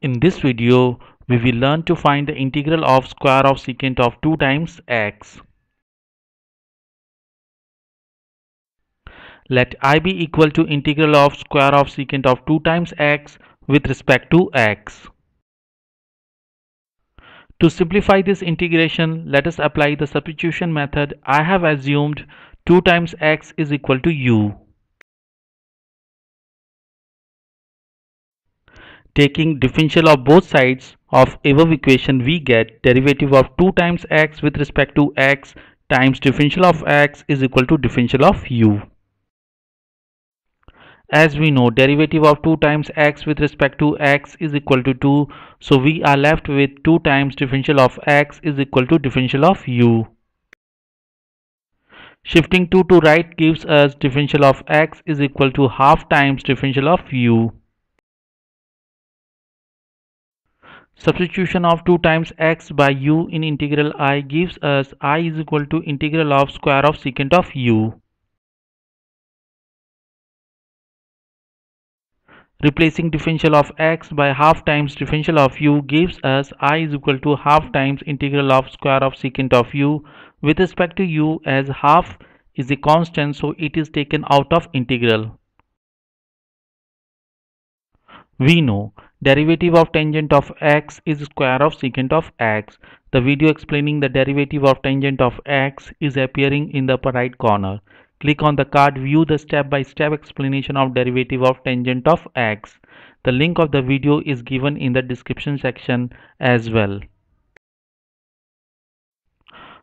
In this video, we will learn to find the integral of square of secant of 2 times x. Let i be equal to integral of square of secant of 2 times x with respect to x. To simplify this integration, let us apply the substitution method. I have assumed 2 times x is equal to u. Taking differential of both sides of above equation we get derivative of 2 times x with respect to x times differential of x is equal to differential of u. As we know derivative of 2 times x with respect to x is equal to 2 so we are left with 2 times differential of x is equal to differential of u. Shifting 2 to right gives us differential of x is equal to half times differential of u. Substitution of 2 times x by u in integral i gives us i is equal to integral of square of secant of u. Replacing differential of x by half times differential of u gives us i is equal to half times integral of square of secant of u with respect to u as half is a constant so it is taken out of integral. We know derivative of tangent of x is square of secant of x. The video explaining the derivative of tangent of x is appearing in the upper right corner. Click on the card view the step-by-step explanation of derivative of tangent of x. The link of the video is given in the description section as well.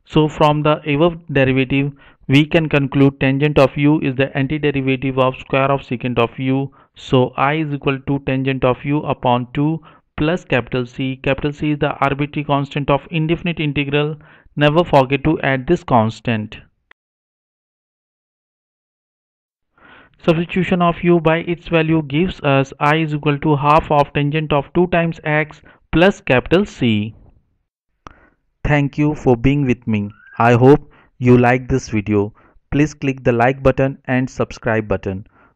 So from the above derivative, we can conclude tangent of u is the antiderivative of square of secant of u so i is equal to tangent of u upon 2 plus capital C. Capital C is the arbitrary constant of indefinite integral. Never forget to add this constant. Substitution of u by its value gives us i is equal to half of tangent of 2 times x plus capital C. Thank you for being with me. I hope you like this video. Please click the like button and subscribe button.